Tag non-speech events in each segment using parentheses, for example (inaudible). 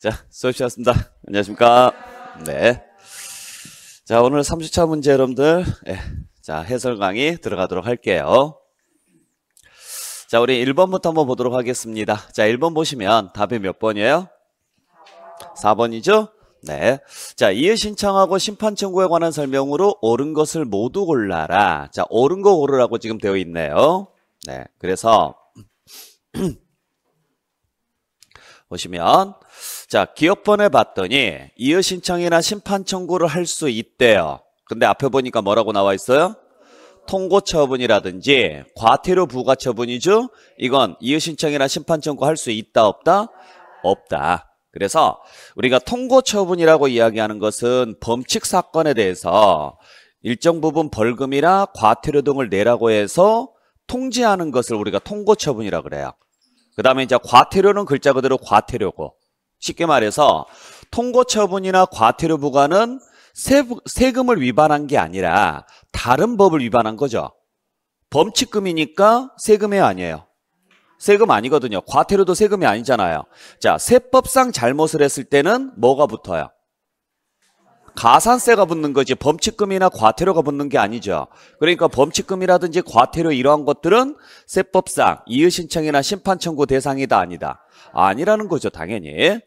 자, 수고하셨습니다. 안녕하십니까. 네. 자, 오늘 30차 문제 여러분들. 네. 자, 해설 강의 들어가도록 할게요. 자, 우리 1번부터 한번 보도록 하겠습니다. 자, 1번 보시면 답이 몇 번이에요? 4번이죠? 네. 자, 이해 신청하고 심판 청구에 관한 설명으로 옳은 것을 모두 골라라. 자, 옳은 거 고르라고 지금 되어 있네요. 네. 그래서 (clears throat) 보시면 자, 기업번에 봤더니 이의 신청이나 심판 청구를 할 수 있대요. 근데 앞에 보니까 뭐라고 나와 있어요? 통고 처분이라든지 과태료 부과 처분이죠. 이건 이의 신청이나 심판 청구할 수 있다 없다? 없다. 그래서 우리가 통고 처분이라고 이야기하는 것은 범칙 사건에 대해서 일정 부분 벌금이나 과태료 등을 내라고 해서 통지하는 것을 우리가 통고 처분이라 그래요. 그 다음에 이제 과태료는 글자 그대로 과태료고 쉽게 말해서 통고 처분이나 과태료 부과는 세금을 위반한 게 아니라 다른 법을 위반한 거죠. 범칙금이니까 세금이 아니에요. 세금 아니거든요. 과태료도 세금이 아니잖아요. 자, 세법상 잘못을 했을 때는 뭐가 붙어요? 가산세가 붙는 거지 범칙금이나 과태료가 붙는 게 아니죠. 그러니까 범칙금이라든지 과태료 이러한 것들은 세법상 이의신청이나 심판청구 대상이다 아니다. 아니라는 거죠 당연히.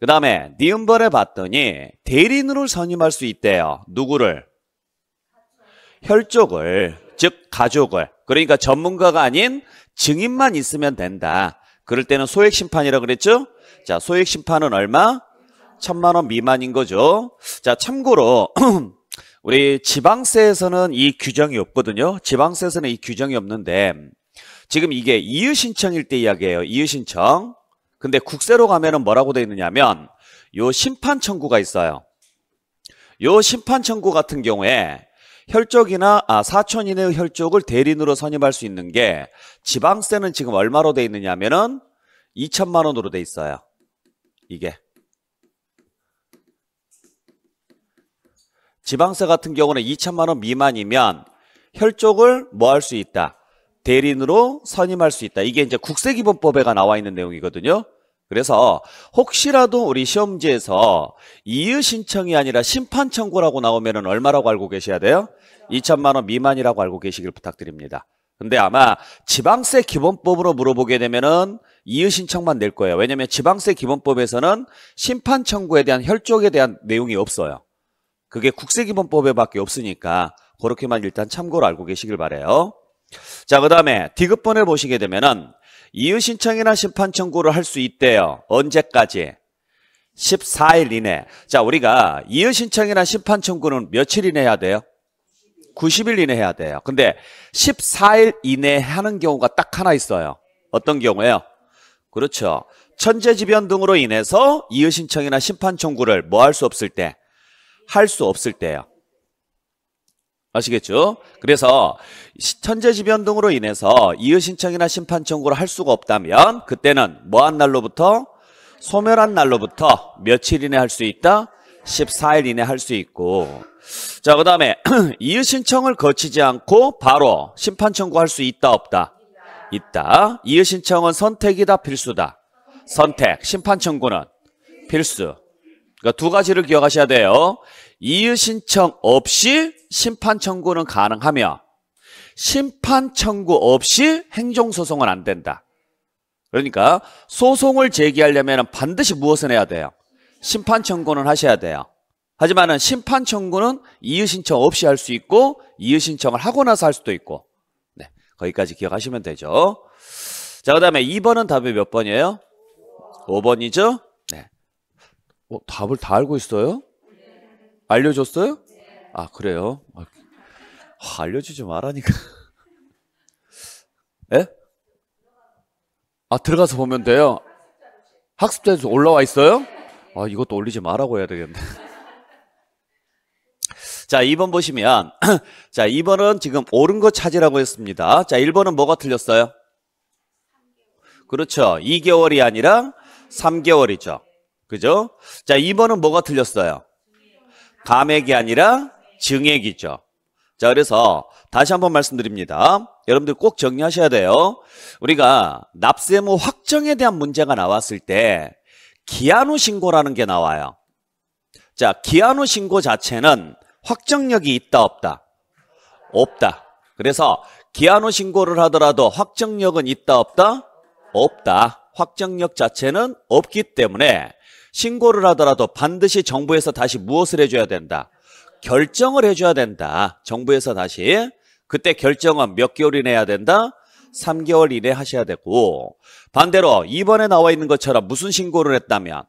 그 다음에 니은번에 봤더니 대리인으로 선임할 수 있대요. 누구를? 혈족을 즉 가족을 그러니까 전문가가 아닌 증인만 있으면 된다. 그럴 때는 소액심판이라고 그랬죠? 자 소액심판은 얼마? 천만 원 미만인 거죠. 자, 참고로 (clears throat) 우리 지방세에서는 이 규정이 없거든요. 지방세에서는 이 규정이 없는데 지금 이게 이유 신청일 때 이야기예요. 이유 신청. 근데 국세로 가면은 뭐라고 돼 있느냐면 요 심판 청구가 있어요. 요 심판 청구 같은 경우에 혈족이나 아, 사촌 이내의 혈족을 대리인으로 선임할 수 있는 게 지방세는 지금 얼마로 돼 있느냐면은 2천만 원으로 돼 있어요. 이게 지방세 같은 경우는 2천만 원 미만이면 혈족을 뭐 할 수 있다. 대리인으로 선임할 수 있다. 이게 이제 국세기본법에가 나와 있는 내용이거든요. 그래서 혹시라도 우리 시험지에서 이의 신청이 아니라 심판 청구라고 나오면 얼마라고 알고 계셔야 돼요? 2천만 원 미만이라고 알고 계시길 부탁드립니다. 근데 아마 지방세 기본법으로 물어보게 되면은 이의 신청만 낼 거예요. 왜냐면 하 지방세 기본법에서는 심판 청구에 대한 혈족에 대한 내용이 없어요. 그게 국세기본법에밖에 없으니까 그렇게만 일단 참고로 알고 계시길 바래요. 자, 그 다음에 디귿번을 보시게 되면은 이의신청이나 심판청구를 할 수 있대요. 언제까지? 14일 이내. 자, 우리가 이의신청이나 심판청구는 며칠 이내 해야 돼요? 90일 이내 해야 돼요. 근데 14일 이내 하는 경우가 딱 하나 있어요. 어떤 경우에요 그렇죠. 천재지변 등으로 인해서 이의신청이나 심판청구를 뭐 할 수 없을 때 할수 없을 때예요. 아시겠죠? 그래서 천재지변 등으로 인해서 이의신청이나 심판청구를 할 수가 없다면 그때는 뭐한 날로부터? 소멸한 날로부터 며칠 이내 할 수 있다? 14일 이내 할 수 있고 자그 다음에 (clears throat) 이의신청을 거치지 않고 바로 심판청구할 수 있다 없다? 있다 이의신청은 선택이다 필수다 선택 심판청구는 필수 그러니까 두 가지를 기억하셔야 돼요. 이의 신청 없이 심판 청구는 가능하며 심판 청구 없이 행정 소송은 안 된다. 그러니까 소송을 제기하려면 반드시 무엇을 해야 돼요? 심판 청구는 하셔야 돼요. 하지만은 심판 청구는 이의 신청 없이 할 수 있고 이의 신청을 하고 나서 할 수도 있고. 네. 거기까지 기억하시면 되죠. 자, 그다음에 2번은 답이 몇 번이에요? 5번이죠? 어, 답을 다 알고 있어요? 알려줬어요? 아, 그래요? 아, 알려주지 말라니까. (laughs) 예? 아, 들어가서 보면 돼요? 학습자에서 올라와 있어요? 아, 이것도 올리지 말라고 해야 되겠네. (laughs) 자, 2번 보시면, (clears throat) 자, 2번은 지금 옳은 거 찾으라고 했습니다. 자, 1번은 뭐가 틀렸어요? 그렇죠. 2개월이 아니라 3개월이죠. 그죠? 자, 2번은 뭐가 틀렸어요? 감액이 아니라 증액이죠. 자, 그래서 다시 한번 말씀드립니다. 여러분들 꼭 정리하셔야 돼요. 우리가 납세무 확정에 대한 문제가 나왔을 때 기한후 신고라는 게 나와요. 자, 기한후 신고 자체는 확정력이 있다 없다? 없다. 그래서 기한후 신고를 하더라도 확정력은 있다 없다? 없다. 확정력 자체는 없기 때문에 신고를 하더라도 반드시 정부에서 다시 무엇을 해줘야 된다? 결정을 해줘야 된다. 정부에서 다시. 그때 결정은 몇 개월 이내 해야 된다? 3개월 이내 하셔야 되고 반대로 이번에 나와 있는 것처럼 무슨 신고를 했다면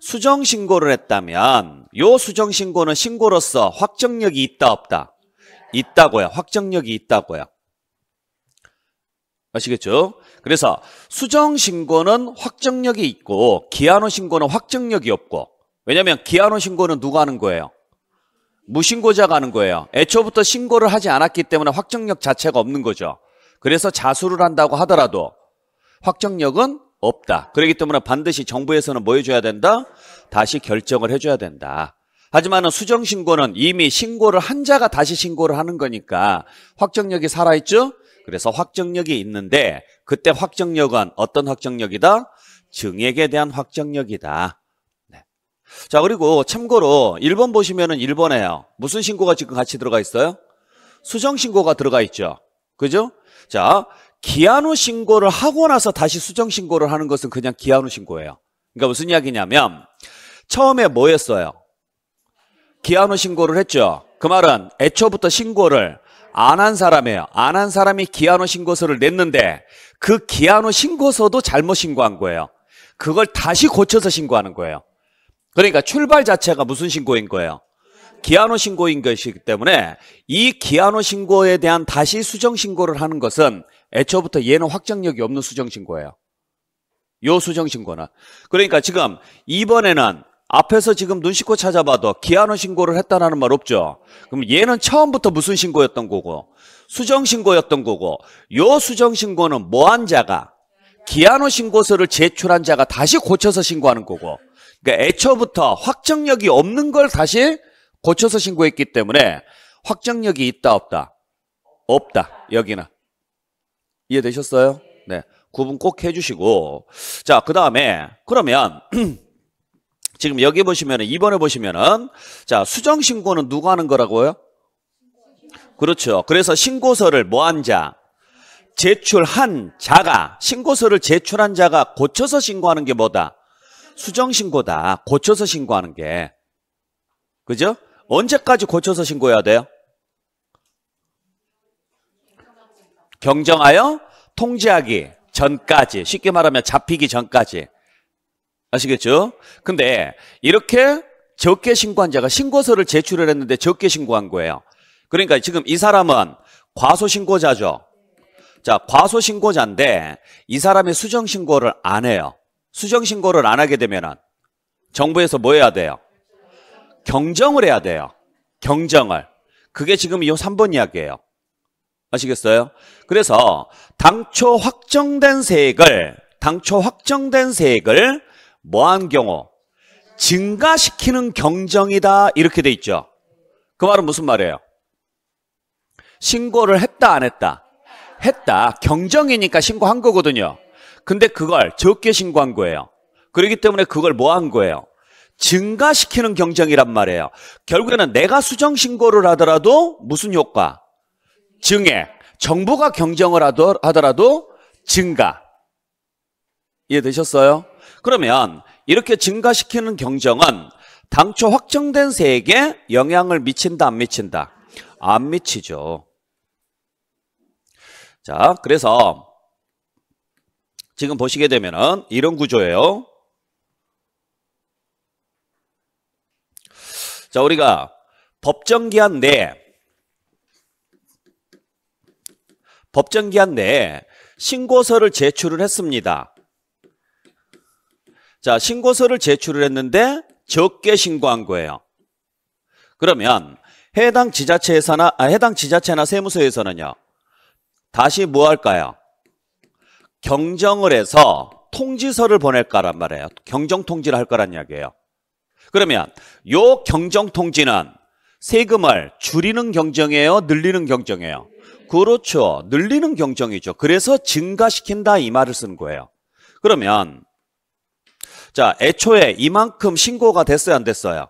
수정 신고를 했다면 요 수정 신고는 신고로서 확정력이 있다 없다 있다고요 확정력이 있다고요 아시겠죠 그래서 수정 신고는 확정력이 있고 기한호 신고는 확정력이 없고 왜냐하면 기한호 신고는 누가 하는 거예요? 무신고자가 하는 거예요. 애초부터 신고를 하지 않았기 때문에 확정력 자체가 없는 거죠. 그래서 자수를 한다고 하더라도 확정력은 없다. 그렇기 때문에 반드시 정부에서는 뭐 해줘야 된다? 다시 결정을 해줘야 된다. 하지만 수정신고는 이미 신고를 한 자가 다시 신고를 하는 거니까 확정력이 살아있죠? 그래서 확정력이 있는데 그때 확정력은 어떤 확정력이다? 증액에 대한 확정력이다. 네. 자 그리고 참고로 1번 보시면은 1번에요. 무슨 신고가 지금 같이 들어가 있어요? 수정 신고가 들어가 있죠. 그죠? 자 기한 후 신고를 하고 나서 다시 수정 신고를 하는 것은 그냥 기한 후 신고예요. 그러니까 무슨 이야기냐면 처음에 뭐였어요? 기한 후 신고를 했죠. 그 말은 애초부터 신고를 안한 사람이에요. 안 한 사람이 기한호 신고서를 냈는데 그 기한호 신고서도 잘못 신고한 거예요. 그걸 다시 고쳐서 신고하는 거예요. 그러니까 출발 자체가 무슨 신고인 거예요? 기한호 신고인 것이기 때문에 이 기한호 신고에 대한 다시 수정 신고를 하는 것은 애초부터 얘는 확정력이 없는 수정 신고예요. 요 수정 신고는. 그러니까 지금 이번에는 앞에서 지금 눈 씻고 찾아봐도 기아노 신고를 했다는말 없죠. 그럼 얘는 처음부터 무슨 신고였던 거고 수정 신고였던 거고 요 수정 신고는 뭐 한 자가 기아노 신고서를 제출한 자가 다시 고쳐서 신고하는 거고 그러니까 애초부터 확정력이 없는 걸 다시 고쳐서 신고했기 때문에 확정력이 있다 없다 없다 여기는 이해되셨어요? 네 구분 꼭 해주시고 자그 다음에 그러면 (clears throat) 지금 여기 보시면은 2번에 보시면은 자, 수정 신고는 누가 하는 거라고요? 그렇죠. 그래서 신고서를 뭐 한 자? 제출한 자가 신고서를 제출한 자가 고쳐서 신고하는 게 뭐다? 수정 신고다. 고쳐서 신고하는 게. 그죠? 언제까지 고쳐서 신고해야 돼요? 경정하여 통지하기 전까지 쉽게 말하면 잡히기 전까지 아시겠죠? 근데 이렇게 적게 신고한 자가 신고서를 제출을 했는데 적게 신고한 거예요. 그러니까 지금 이 사람은 과소신고자죠. 자, 과소신고자인데 이 사람이 수정신고를 안 해요. 수정신고를 안 하게 되면은 정부에서 뭐 해야 돼요? 경정을 해야 돼요. 경정을. 그게 지금 이 3번 이야기예요. 아시겠어요? 그래서 당초 확정된 세액을 당초 확정된 세액을 뭐한 경우? 증가시키는 경정이다 이렇게 돼 있죠. 그 말은 무슨 말이에요? 신고를 했다 안 했다? 했다. 경정이니까 신고한 거거든요. 근데 그걸 적게 신고한 거예요. 그렇기 때문에 그걸 뭐 한 거예요? 증가시키는 경정이란 말이에요. 결국에는 내가 수정 신고를 하더라도 무슨 효과? 증액. 정부가 경정을 하더라도 증가. 이해되셨어요? 그러면 이렇게 증가시키는 경정은 당초 확정된 세액에 영향을 미친다 안 미친다? 안 미치죠. 자, 그래서 지금 보시게 되면은 이런 구조예요. 자, 우리가 법정기한 내 법정기한 내에 신고서를 제출을 했습니다. 자, 신고서를 제출을 했는데 적게 신고한 거예요. 그러면 해당 지자체에서나 아, 해당 지자체나 세무서에서는요. 다시 뭐 할까요? 경정을 해서 통지서를 보낼 거란 말이에요. 경정 통지를 할 거란 이야기예요. 그러면 요 경정 통지는 세금을 줄이는 경정이에요, 늘리는 경정이에요. 그렇죠. 늘리는 경정이죠. 그래서 증가시킨다 이 말을 쓴 거예요. 그러면 자, 애초에 이만큼 신고가 됐어요, 안 됐어요?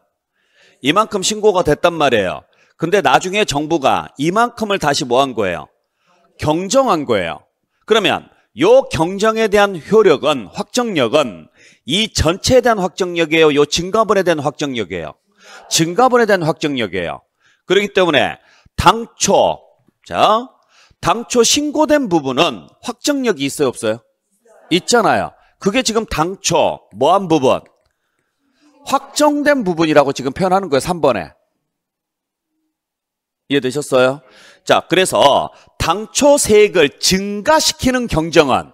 이만큼 신고가 됐단 말이에요. 근데 나중에 정부가 이만큼을 다시 뭐 한 거예요? 경정한 거예요. 그러면 요 경정에 대한 효력은 확정력은 이 전체에 대한 확정력이에요. 요 증가분에 대한 확정력이에요. 증가분에 대한 확정력이에요. 그렇기 때문에 당초 자 당초 신고된 부분은 확정력이 있어요 없어요? 있잖아요. 그게 지금 당초 뭐한 부분? 확정된 부분이라고 지금 표현하는 거예요. 3번에. 이해되셨어요? 자, 그래서 당초 세액을 증가시키는 경정안요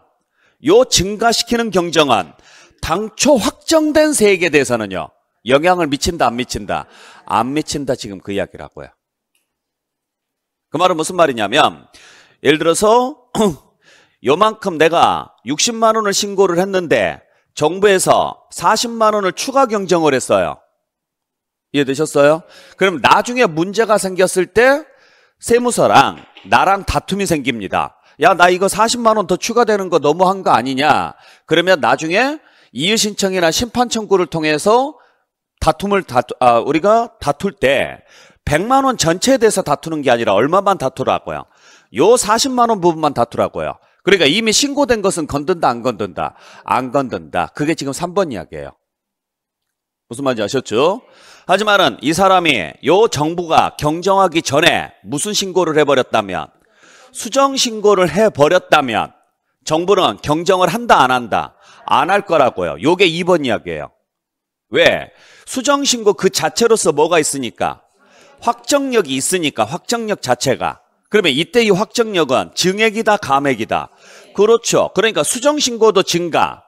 증가시키는 경정안 당초 확정된 세액에 대해서는요. 영향을 미친다 안 미친다? 안 미친다 지금 그이야기라고요그 말은 무슨 말이냐면 예를 들어서 (clears throat) 그 요만큼 내가 60만 원을 신고를 했는데 정부에서 40만 원을 추가 경정을 했어요. 이해되셨어요? 그럼 나중에 문제가 생겼을 때 세무서랑 나랑 다툼이 생깁니다. 야, 나 이거 40만 원 더 추가되는 거 너무한 거 아니냐? 그러면 나중에 이의 신청이나 심판 청구를 통해서 다툼을 다투, 아, 우리가 다툴 때 100만 원 전체에 대해서 다투는 게 아니라 얼마만 다투라고요? 요 40만 원 부분만 다투라고요. 그러니까 이미 신고된 것은 건든다 안 건든다 안 건든다 그게 지금 3번 이야기예요. 무슨 말인지 아셨죠? 하지만은 이 사람이 요 정부가 경정하기 전에 무슨 신고를 해버렸다면 수정 신고를 해버렸다면 정부는 경정을 한다 안 한다 안 할 거라고요. 요게 2번 이야기예요. 왜? 수정 신고 그 자체로서 뭐가 있으니까 확정력이 있으니까 확정력 자체가 그러면 이때 이 확정력은 증액이다 감액이다. 네. 그렇죠. 그러니까 수정신고도 증가.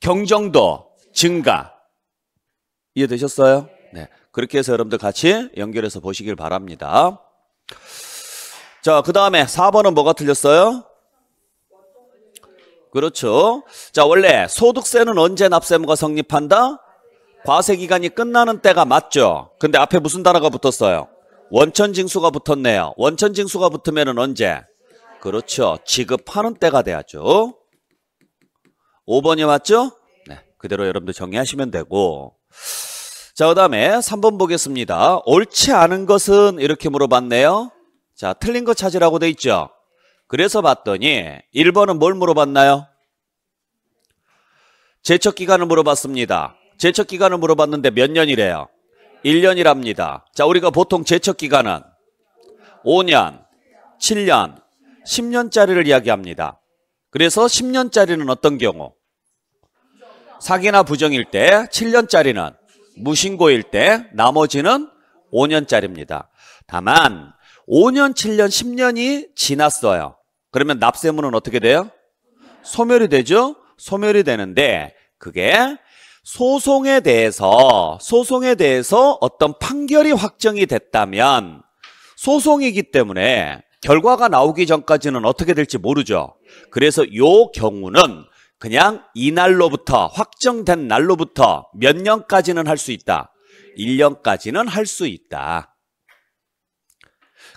경정도 증가. 이해되셨어요? 네. 네. 그렇게 해서 여러분들 같이 연결해서 보시길 바랍니다. 자, 그 다음에 4번은 뭐가 틀렸어요? 그렇죠. 자, 원래 소득세는 언제 납세무가 성립한다? 과세기간이 끝나는 때가 맞죠. 근데 앞에 무슨 단어가 붙었어요? 원천징수가 붙었네요. 원천징수가 붙으면 언제? 그렇죠. 지급하는 때가 돼야죠. 5번이 맞죠? 네, 그대로 여러분들 정리하시면 되고 자, 그 다음에 3번 보겠습니다. 옳지 않은 것은 이렇게 물어봤네요. 자, 틀린 거 찾으라고 돼 있죠. 그래서 봤더니 1번은 뭘 물어봤나요? 제척 기간을 물어봤습니다. 제척 기간을 물어봤는데 몇 년이래요? 1년이랍니다. 자, 우리가 보통 제척 기간은 5년, 7년, 10년짜리를 이야기합니다. 그래서 10년짜리는 어떤 경우? 사기나 부정일 때, 7년짜리는 무신고일 때, 나머지는 5년짜리입니다. 다만 5년, 7년, 10년이 지났어요. 그러면 납세문은 어떻게 돼요? 소멸이 되죠? 소멸이 되는데 그게 소송에 대해서 소송에 대해서 어떤 판결이 확정이 됐다면 소송이기 때문에 결과가 나오기 전까지는 어떻게 될지 모르죠. 그래서 요 경우는 그냥 이날로부터 확정된 날로부터 몇 년까지는 할 수 있다. 1년까지는 할 수 있다.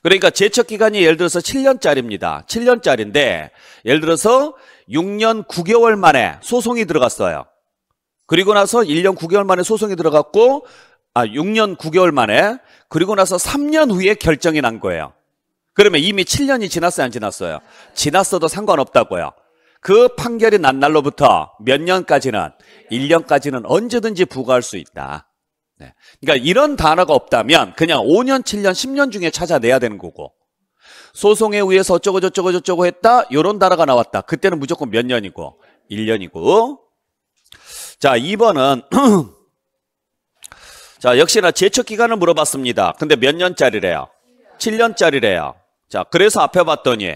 그러니까 제척 기간이 예를 들어서 7년짜리입니다. 7년짜리인데 예를 들어서 6년 9개월 만에 소송이 들어갔어요. 그리고 나서 1년 9개월 만에 소송이 들어갔고 아 6년 9개월 만에 그리고 나서 3년 후에 결정이 난 거예요. 그러면 이미 7년이 지났어요, 안 지났어요? 지났어도 상관없다고요. 그 판결이 난 날로부터 몇 년까지는 1년까지는 언제든지 부과할 수 있다. 네. 그러니까 이런 단어가 없다면 그냥 5년, 7년, 10년 중에 찾아내야 되는 거고 소송에 의해서 어쩌고 저쩌고 저쩌고 했다 이런 단어가 나왔다. 그때는 무조건 몇 년이고 1년이고 자, 2번은 (clears throat) 자, 역시나 제척 기간을 물어봤습니다. 근데 몇 년짜리래요? 7년짜리래요. 자, 그래서 앞에 봤더니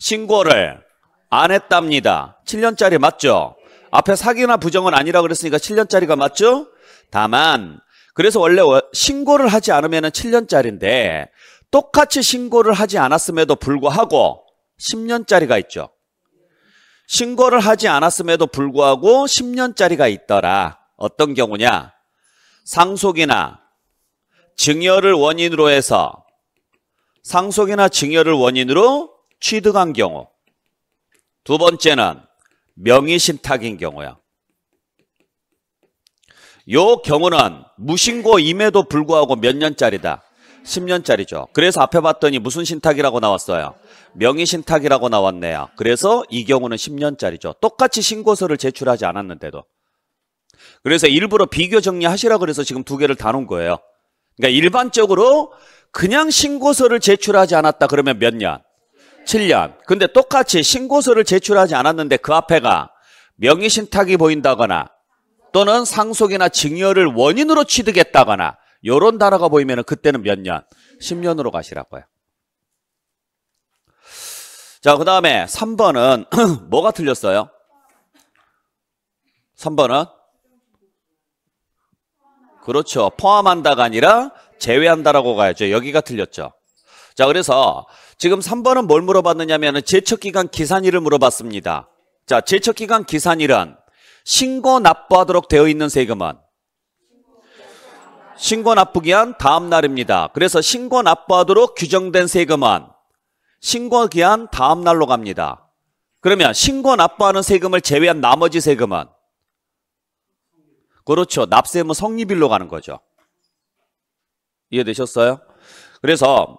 신고를 안 했답니다. 7년짜리 맞죠? 앞에 사기나 부정은 아니라 그랬으니까 7년짜리가 맞죠? 다만 그래서 원래 신고를 하지 않으면 7년짜리인데 똑같이 신고를 하지 않았음에도 불구하고 10년짜리가 있죠. 신고를 하지 않았음에도 불구하고 10년짜리가 있더라. 어떤 경우냐? 상속이나 증여를 원인으로 해서 상속이나 증여를 원인으로 취득한 경우. 두 번째는 명의신탁인 경우야. 요 경우는 무신고임에도 불구하고 몇 년짜리다? 10년짜리죠. 그래서 앞에 봤더니 무슨 신탁이라고 나왔어요? 명의신탁이라고 나왔네요. 그래서 이 경우는 10년짜리죠. 똑같이 신고서를 제출하지 않았는데도. 그래서 일부러 비교 정리하시라 그래서 지금 두 개를 다 놓은 거예요. 그러니까 일반적으로 그냥 신고서를 제출하지 않았다 그러면 몇 년? 7년. 근데 똑같이 신고서를 제출하지 않았는데 그 앞에가 명의신탁이 보인다거나 또는 상속이나 증여를 원인으로 취득했다거나 요런 단어가 보이면 그때는 몇 년? 10년으로 가시라고요. 자, 그 다음에 3번은 뭐가 틀렸어요? 3번은 그렇죠. 포함한다가 아니라 제외한다라고 가야죠. 여기가 틀렸죠. 자, 그래서 지금 3번은 뭘 물어봤느냐면 제척기간 기산일을 물어봤습니다. 자, 제척기간 기산일은 신고 납부하도록 되어 있는 세금은 신고 납부기 한 다음 날입니다. 그래서 신고 납부하도록 규정된 세금은 신고 기한 다음 날로 갑니다. 그러면 신고 납부하는 세금을 제외한 나머지 세금은 그렇죠. 납세무 성립일로 가는 거죠. 이해되셨어요? 그래서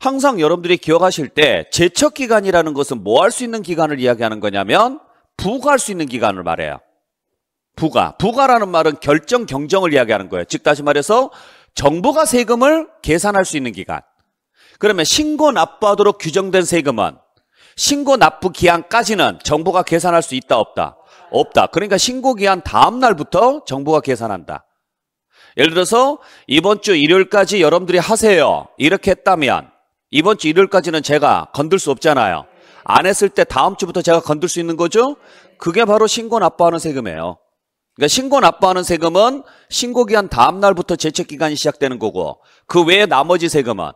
항상 여러분들이 기억하실 때 제척 기간이라는 것은 뭐 할 수 있는 기간을 이야기하는 거냐면 부과할 수 있는 기간을 말해요. 부가. 부가라는 말은 결정 경정을 이야기하는 거예요. 즉 다시 말해서 정부가 세금을 계산할 수 있는 기간. 그러면 신고 납부하도록 규정된 세금은 신고 납부 기한까지는 정부가 계산할 수 있다 없다? 없다. 그러니까 신고 기한 다음 날부터 정부가 계산한다. 예를 들어서 이번 주 일요일까지 여러분들이 하세요. 이렇게 했다면 이번 주 일요일까지는 제가 건들 수 없잖아요. 안 했을 때 다음 주부터 제가 건들 수 있는 거죠? 그게 바로 신고 납부하는 세금이에요. 그러니까 신고 납부하는 세금은 신고 기한 다음 날부터 제책 기간이 시작되는 거고 그 외에 나머지 세금은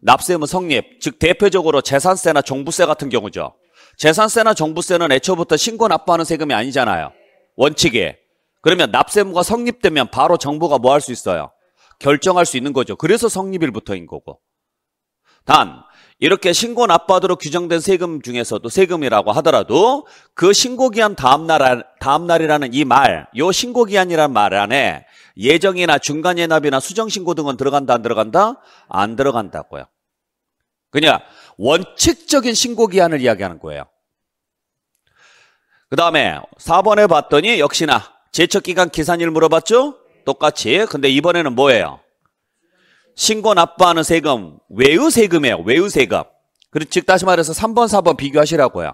납세의무 성립, 즉 대표적으로 재산세나 종부세 같은 경우죠. 재산세나 종부세는 애초부터 신고 납부하는 세금이 아니잖아요. 원칙에 그러면 납세의무가 성립되면 바로 정부가 뭐 할 수 있어요? 결정할 수 있는 거죠. 그래서 성립일부터인 거고. 단 이렇게 신고 납부하도록 규정된 세금 중에서도 세금이라고 하더라도 그 신고 기한 다음 날 다음 날이라는 이 말, 요 신고 기한이란 말 안에 예정이나 중간 예납이나 수정 신고 등은 들어간다 안 들어간다? 안 들어간다고요. 그냥 원칙적인 신고 기한을 이야기하는 거예요. 그다음에 4번에 봤더니 역시나 제척 기간 계산일 물어봤죠? 똑같이. 근데 이번에는 뭐예요? 신고 납부하는 세금, 외유 세금이에요. 외유 세금. 그리고 즉 다시 말해서 3번, 4번 비교하시라고요.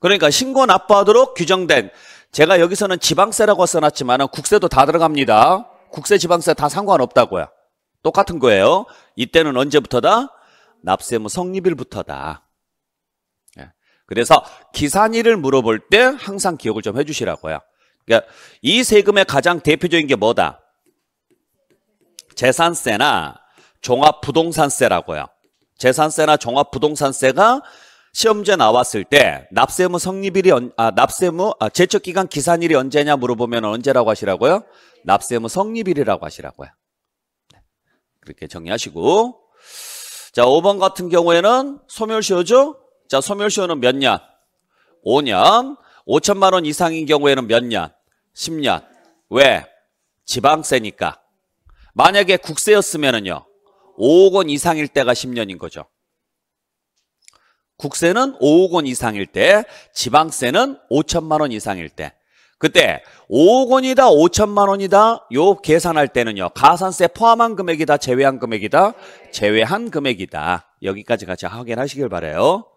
그러니까 신고 납부하도록 규정된 제가 여기서는 지방세라고 써놨지만 국세도 다 들어갑니다. 국세, 지방세 다 상관없다고요. 똑같은 거예요. 이때는 언제부터다? 납세무 성립일부터다. 예. 그래서 기산일을 물어볼 때 항상 기억을 좀 해주시라고요. 그러니까 이 세금의 가장 대표적인 게 뭐다? 재산세나 종합부동산세라고요. 재산세나 종합부동산세가 시험제 나왔을 때 납세무 성립일이 언, 아, 납세무 아, 제척기간 기산일이 언제냐 물어보면 언제라고 하시라고요? 납세무 성립일이라고 하시라고요. 네. 그렇게 정리하시고 자 5번 같은 경우에는 소멸시효죠? 자 소멸시효는 몇 년? 5년 5천만 원 이상인 경우에는 몇 년? 10년 왜? 지방세니까 만약에 국세였으면은요. 5억 원 이상일 때가 10년인 거죠. 국세는 5억 원 이상일 때, 지방세는 5천만 원 이상일 때. 그때 5억 원이다, 5천만 원이다 요 계산할 때는요. 가산세 포함한 금액이다, 제외한 금액이다, 제외한 금액이다. 여기까지 같이 확인하시길 바래요.